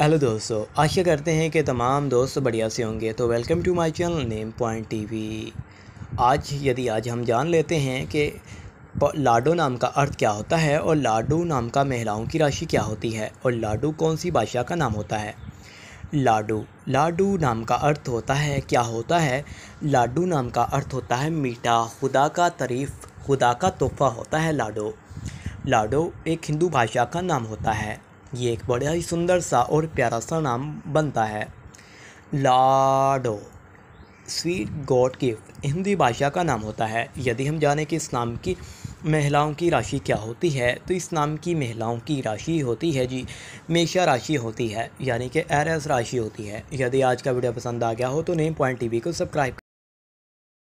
hello दोस्तों आशा करते हैं कि तमाम दोस्त बढ़िया से होंगे तो welcome to my channel name point TV आज यदि आज हम जान लेते हैं कि लाडो नाम का अर्थ क्या होता है और लाडो नाम का महिलाओं की राशि क्या होती है और लाडू कौन सी भाषा का नाम होता है लाडू लाडू नाम का अर्थ होता है क्या होता है लाडू नाम का अर्थ होता है मीठा खुदा का तरीफ खुदा का तोहफ़ा होता है लाडो लाडो एक हिंदू भाषा का नाम होता है ये एक बड़ा ही सुंदर सा और प्यारा सा नाम बनता है Lado sweet God gift Hindi भाषा का नाम होता है यदि हम जाने कि इस नाम की महिलाओं की राशि क्या होती है तो इस नाम की महिलाओं की राशि होती है जी मेषा राशि होती है यानी कि एरस राशि होती है यदि आज का वीडियो पसंद आ गया हो तो नेम पॉइंट टीवी को सब्सक्राइब